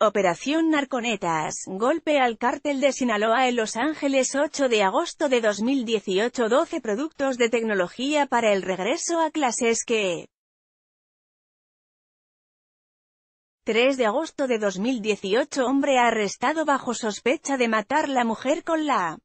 Operación Narconetas, golpe al cártel de Sinaloa en Los Ángeles 8 de agosto de 2018 12 productos de tecnología para el regreso a clases que 3 de agosto de 2018 Hombre arrestado bajo sospecha de matar la mujer con la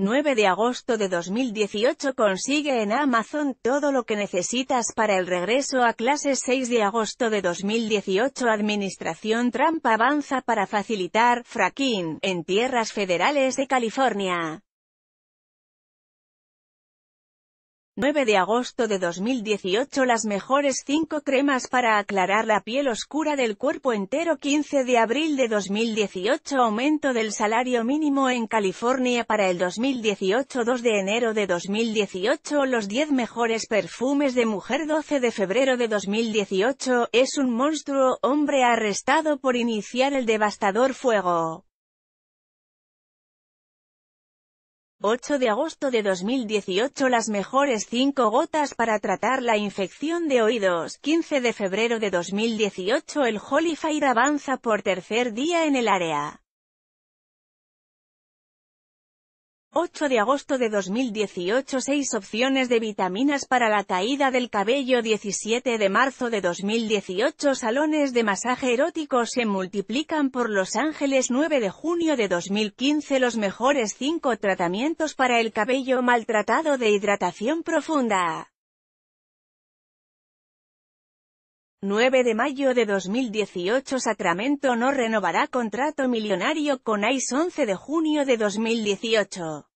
9 de agosto de 2018 consigue en Amazon todo lo que necesitas para el regreso a clases 6 de agosto de 2018 Administración Trump avanza para facilitar fracking en tierras federales de California. 9 de agosto de 2018 Las mejores 5 cremas para aclarar la piel oscura del cuerpo entero 15 de abril de 2018 Aumento del salario mínimo en California para el 2018 2 de enero de 2018 Los 10 mejores perfumes de mujer 12 de febrero de 2018 Es un monstruo hombre arrestado por iniciar el devastador fuego 8 de agosto de 2018 Las mejores 5 gotas para tratar la infección de oídos. 15 de febrero de 2018 El Holy Fire avanza por tercer día en el área. 8 de agosto de 2018 6 opciones de vitaminas para la caída del cabello 17 de marzo de 2018 Salones de masaje erótico se multiplican por Los Ángeles 9 de junio de 2015 Los mejores 5 tratamientos para el cabello maltratado de hidratación profunda 9 de mayo de 2018 Sacramento no renovará contrato millonario con ICE 11 de junio de 2018